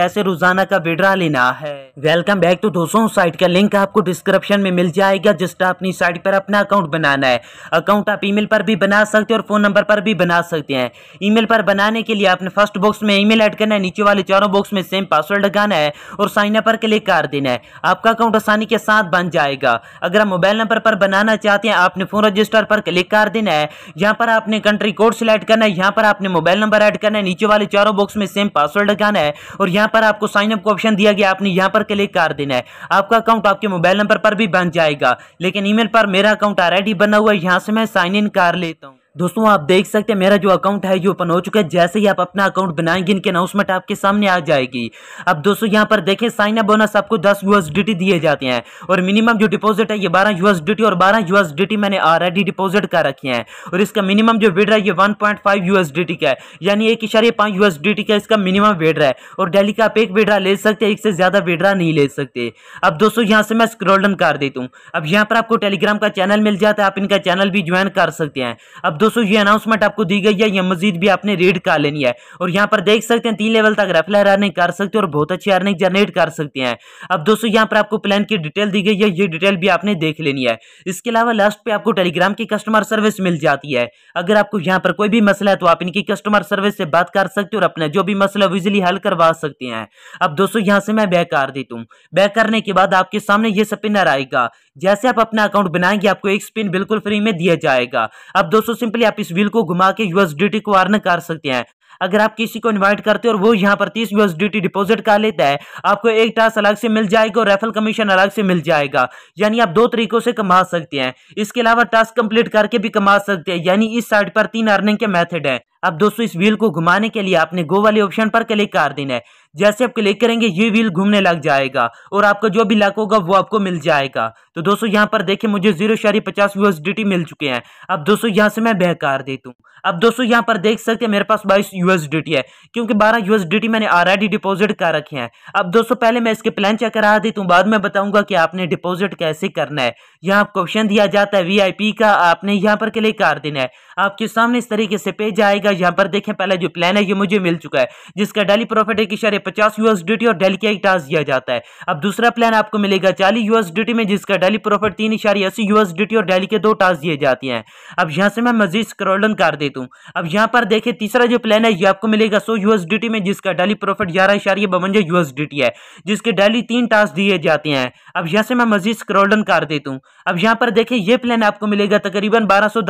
कैसे रोजाना का विड्रा लेना है वेलकम बैक तो दोस्तों साइट का लिंक आपको डिस्क्रिप्शन में मिल जाएगा जिसका अपनी साइट पर अपना अकाउंट बनाना है अकाउंट आप ईमेल पर भी बना सकते हैं और फोन नंबर पर भी बना सकते हैं ईमेल पर बनाने के लिए आपने फर्स्ट बॉक्स में ईमेल ऐड करना है नीचे वाले चारों बॉक्स में सेम पासवर्ड लगाना है और साइन अप पर क्लिक कर देना है आपका अकाउंट आसानी के साथ बन जाएगा अगर आप मोबाइल नंबर पर बनाना चाहते हैं आपने फोन रजिस्टर पर क्लिक कर देना है यहाँ पर आपने कंट्री कोड सिलेक्ट करना है यहाँ पर आपने मोबाइल नंबर ऐड करना है नीचे वाले चारों बॉक्स में सेम पासवर्ड लगाना है और यहाँ पर आपको साइन अप का ऑप्शन दिया गया आपने यहाँ पर क्लिक कर देना है आपका अकाउंट आपके मोबाइल नंबर पर भी बन जाएगा लेकिन ईमेल पर मेरा अकाउंट ऑलरेडी बना हुआ है यहाँ से मैं साइन इन कर लेता हूँ दोस्तों आप देख सकते हैं मेरा जो अकाउंट है ये ओपन हो चुका है जैसे ही आप अपना अकाउंट बनाएंगे इनके अनाउंसमेंट आपके सामने आ जाएगी अब दोस्तों यहाँ पर देखें साइन अप बोनस आपको दस यूएसडीटी दिए जाते हैं और मिनिमम जो डिपॉजिट है ये बारह यूएसडीटी और बारह यूएसडीटी मैंने ऑलरेडी डिपॉजिट कर रखे हैं और इसका मिनिमम जो है ये वन पॉइंट का है यानी एक इशारे पाँच यूएसडीटी का इसका मिनिमम विड्रा है और डेली का आप एक विड्रा ले सकते हैं एक से ज़्यादा विड्रा नहीं ले सकते अब दोस्तों यहाँ से मैं स्क्रोल डाउन कर देता हूँ अब यहाँ पर आपको टेलीग्राम का चैनल मिल जाता है आप इनका चैनल भी ज्वाइन कर सकते हैं अब दोस्तों ये अनाउंसमेंट आपको दी गई है यह मजीद भी आपने रीड कर लेनी है और यहाँ पर देख सकते हैं तीन लेवल तक रफल अर्निंग कर सकते हैं और बहुत अच्छी अर्निंग जनरेट कर सकते हैं अब दोस्तों यहाँ पर आपको प्लान की डिटेल दी गई है ये डिटेल भी आपने देख लेनी है इसके अलावा लास्ट पे आपको टेलीग्राम की कस्टमर सर्विस मिल जाती है अगर आपको यहाँ पर कोई भी मसला है तो आप इनकी कस्टमर सर्विस से बात कर सकते हो और अपना जो भी मसला इजिली हल करवा सकते हैं अब दोस्तों यहाँ से मैं बैक कर देता हूँ बैक करने के बाद आपके सामने ये स्पिनर आएगा जैसे आप अपना अकाउंट बनाएंगे आपको एक स्पिन बिल्कुल फ्री में दिया जाएगा अब दोस्तों सिंपली आप इस व्हील को घुमा के यूएसडीटी को अर्न कर सकते हैं अगर आप किसी को इनवाइट करते हो और वो यहाँ पर तीस यूएसडीटी डिपॉजिट कर लेता है आपको एक टास्क अलग से मिल जाएगा और रेफल कमीशन अलग से मिल जाएगा यानी आप दो तरीकों से कमा सकते हैं इसके अलावा टास्क कंप्लीट करके भी कमा सकते हैं यानी इस साइड पर तीन अर्निंग के मेथड हैं अब दोस्तों इस व्हील को घुमाने के लिए आपने गो वाले ऑप्शन पर क्लिक कर देना है जैसे आप क्लिक करेंगे ये व्हील घूमने लग जाएगा और आपका जो भी लक होगा वो आपको मिल जाएगा तो दोस्तों यहाँ पर देखिए मुझे जीरो शारी पचास यूएसडीटी मिल चुके हैं अब दोस्तों यहाँ से मैं बेकार देता हूँ अब दोस्तों यहाँ पर देख सकते हैं मेरे पास बाईस यूएसडीटी है क्योंकि बारह यूएसडीटी मैंने ऑलरेडी डिपॉजिट कर रखे हैं अब दोस्तों पहले मैं इसके प्लान चेक करा देता हूँ बाद में बताऊंगा कि आपने डिपोजिट कैसे करना है यहाँ क्वेश्चन दिया जाता है वी का आपने यहाँ पर क्लिक कर देना है आपके सामने इस तरीके से पेज आएगा यहाँ पर देखें पहले जो प्लान है ये मुझे मिल चुका है जिसका डेली प्रॉफिट एक इशारे है पचास यूएसडीटी और डेली का एक टास्क दिया जाता है अब दूसरा प्लान आपको मिलेगा चालीस यूएसडीटी में जिसका डेली प्रॉफिट तीन इशारी अस्सी यूएसडीटी और डेली के दो टास्क दिए जाते हैं अब यहाँ से मैं मजीद स्क्रोलन कर देता हूँ अब यहाँ पर देखे तीसरा जो प्लान है ये आपको मिलेगा सौ यूएसडीटी में जिसका डेली प्रॉफिट ग्यारह इशारी बवंजा यूएसडीटी है जिसके डेली तीन टास्क दिए जाते हैं अब यहाँ से मैं मजीद स्क्रोलन कर देता हूँ अब यहाँ पर देखे ये प्लान आपको मिलेगा तकरीबन बारह सौ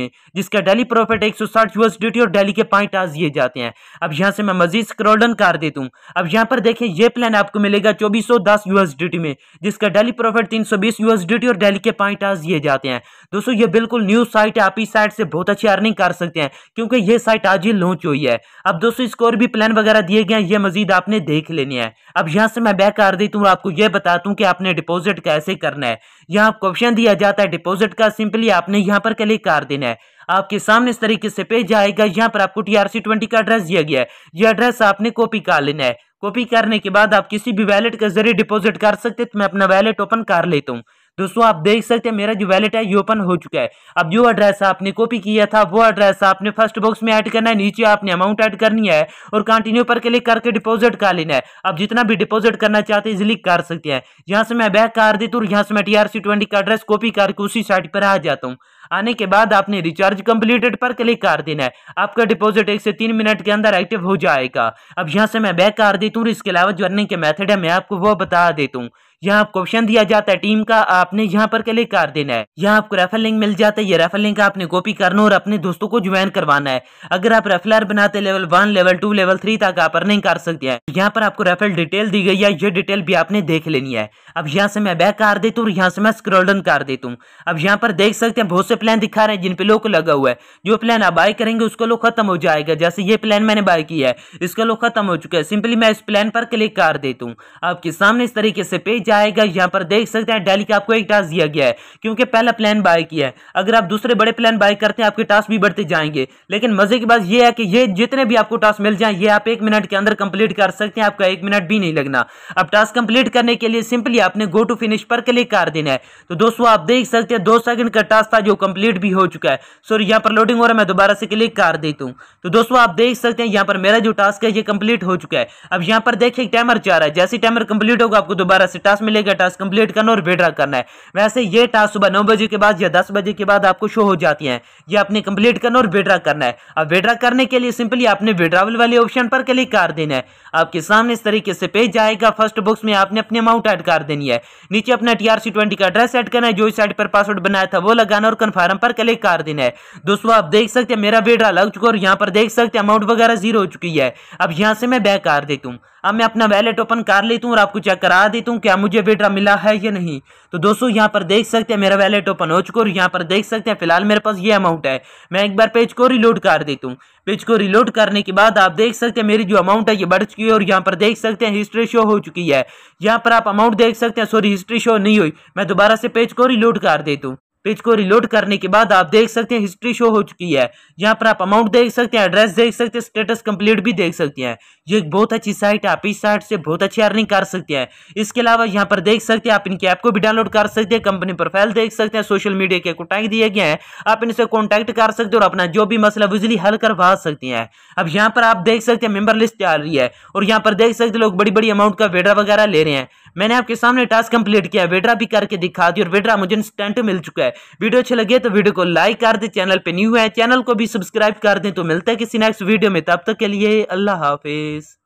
में जिसका डेली प्रॉफिट एक सौ और डेली के पाँच टास्क दिए जाते हैं अब यहाँ से मैं मजीद स्क्रोलन कर देता हूँ अब यहाँ पर देखें ये प्लान आपको मिलेगा चौबीस सौ दस यूएसडीटी में जिसका डेली प्रॉफिट तीन सौ बीस यूएसडीटी और डेली के पॉइंट आज ये जाते हैं दोस्तों ये बिल्कुल न्यू साइट है आप इस साइट से बहुत अच्छी अर्निंग कर सकते हैं क्योंकि ये साइट आज ही लॉन्च हुई है अब दोस्तों इसको और भी प्लान वगैरह दिए गए हैं ये मजीद आपने देख लेनी है अब यहाँ से मैं बैक कर देता हूँ आपको ये बताता हूँ कि आपने डिपॉजिट कैसे करना है यहाँ क्वेश्चन दिया जाता है डिपॉजिट का सिंपली आपने यहाँ पर क्लिक कर देना है आपके सामने इस तरीके से पेज आएगा यहाँ पर आपको टीआरसी ट्वेंटी का एड्रेस दिया गया है ये एड्रेस आपने कॉपी कर लेना है कॉपी करने के बाद आप किसी भी वैलेट के जरिए डिपॉजिट कर सकते हैं तो मैं अपना वैलेट ओपन कर लेता हूँ दोस्तों आप देख सकते हैं मेरा जो वैलेट है ये ओपन हो चुका है अब जो एड्रेस आपने कॉपी किया था वो एड्रेस आपने फर्स्ट बॉक्स में ऐड करना है नीचे आपने अमाउंट ऐड करनी है और कंटिन्यू पर क्लिक करके डिपॉजिट कर लेना है आप जितना भी डिपॉजिट करना चाहते हैं इजिली कर सकते हैं यहाँ से मैं बैक कर देता हूँ यहाँ से मैं टी आर सी ट्वेंटी का एड्रेस कॉपी करके उसी साइड पर आ जाता हूँ आने के बाद आपने रिचार्ज कंप्लीटेड पर क्लिक कर देना है आपका डिपॉजिट एक से तीन मिनट के अंदर एक्टिव हो जाएगा अब यहाँ से मैं बैक कर देता हूँ इसके अलावा जो अर्निंग के मैथड है मैं आपको वो बता देता हूँ यहाँ क्वेश्चन दिया जाता है टीम का आपने यहाँ पर क्लिक कर देना है यहाँ आपको रेफर लिंक मिल जाता है ये रेफर लिंक आपने कॉपी करना और अपने दोस्तों को ज्वाइन करवाना है अगर आप रेफलर बनाते level one level two level three तक आप अर्निंग कर सकते हैं यहाँ पर आपको रेफर डिटेल दी गई है ये डिटेल भी आपने देख लेनी है अब यहाँ से मैं बैक कर देता हूँ और यहाँ से मैं स्क्रोल डाउन कर देता हूँ अब यहाँ पर देख सकते हैं बहुत से प्लान दिखा रहे हैं जिनपे लोग लगा हुआ है जो प्लान आप बाय करेंगे उसको लोग खत्म हो जाएगा जैसे ये प्लान मैंने बाय किया है इसका लोग खत्म हो चुका है सिंपली मैं इस प्लान पर क्लिक कर देता हूँ आपके सामने इस तरीके से पेज आएगा यहाँ पर देख सकते हैं डेली का आपको एक टास्क दिया गया है क्योंकि पहला प्लान बाय किया है अगर आप दूसरे बड़े प्लान बाय करते हैं आपके टास्क भी बढ़ते जाएंगे लेकिन मजे की बात यह है कि ये जितने भी आपको टास्क मिल जाए ये आप एक मिनट के अंदर कंप्लीट कर सकते हैं आपका एक मिनट भी नहीं लगना अब टास्क कंप्लीट करने के लिए सिंपली आपने गो टू फिनिश पर क्लिक कर देना है तो दोस्तों आप देख सकते हैं दो सेकंड का टास्क था जो कंप्लीट भी हो चुका है सॉरी यहाँ पर लोडिंग हो रहा है मैं दोबारा से क्लिक कर देता हूँ तो दोस्तों आप देख सकते हैं यहाँ पर मेरा जो टास्क है ये कंप्लीट हो चुका है अब यहाँ पर देखिए टाइमर चाह रहा है जैसे टाइमर कंप्लीट होगा आपको दोबारा से टास्क टास्क मिलेगा टास्क कंप्लीट करना और विड्रा करना है वैसे ये टास्क सुबह नौ बजे के बाद या दस बजे के बाद आपको शो हो जाती है ये आपने कंप्लीट करना और विड्रा करना है अब विड्रा करने के लिए सिंपली आपने विड्रावल वाले ऑप्शन पर क्लिक कर देना है आपके सामने इस तरीके से पेज जाएगा फर्स्ट बुक्स में आपने अपने अमाउंट ऐड कर देनी है नीचे अपना टीआरसी ट्वेंटी का एड्रेस एड करना है जो इस साइड पर पासवर्ड बनाया था वो लगाना और कन्फर्म पर क्लिक कर देना है दोस्तों आप देख सकते हैं मेरा विड्रा लग चुका और यहाँ पर देख सकते हैं अमाउंट वगैरह जीरो हो चुकी है अब यहाँ से मैं बैक कर देता हूँ अब मैं अपना वैलेट ओपन कर लेता हूँ और आपको चेक करा देता हूँ क्या मुझे विड्रा मिला है या नहीं तो दोस्तों यहाँ पर देख सकते हैं मेरा वैलेट ओपन हो चुका और यहाँ पर देख सकते हैं फिलहाल मेरे पास ये अमाउंट है मैं एक बार पेज को रिलोड कर देता हूँ पेज को रिलोड करने के बाद आप देख सकते हैं मेरी जो अमाउंट है ये बढ़ चुकी है और यहाँ पर देख सकते हैं हिस्ट्री शो हो चुकी है यहाँ पर आप अमाउंट देख सकते हैं सॉरी हिस्ट्री शो नहीं हुई मैं दोबारा से पेज को रिलोड कर देता हूँ पेज को रिलोड करने के बाद आप देख सकते हैं हिस्ट्री शो हो चुकी है यहाँ पर आप अमाउंट देख सकते हैं एड्रेस देख सकते हैं स्टेटस कंप्लीट भी देख सकते हैं ये एक बहुत अच्छी साइट है आप इस साइट से बहुत अच्छी अर्निंग कर सकते हैं इसके अलावा यहाँ पर देख सकते हैं आप इनकी ऐप को भी डाउनलोड कर सकते हैं कंपनी प्रोफाइल देख सकते हैं सोशल मीडिया के कॉन्टैक्ट दिए गए हैं आप इनसे कॉन्टैक्ट कर सकते हैं और अपना जो भी मसला बिजली हल करवा सकते हैं अब यहाँ पर आप देख सकते हैं मेम्बर लिस्ट आ रही है और यहाँ पर देख सकते लोग बड़ी बड़ी अमाउंट का वेडा वगैरह ले रहे हैं मैंने आपके सामने टास्क कंप्लीट किया विड्रा भी करके दिखा दी और विड्रा मुझे इंस्टेंट मिल चुका है वीडियो अच्छे लगे तो वीडियो को लाइक कर दे चैनल पे न्यू है चैनल को भी सब्सक्राइब कर दे तो मिलता है किसी नेक्स्ट वीडियो में तब तक के लिए अल्लाह हाफिज़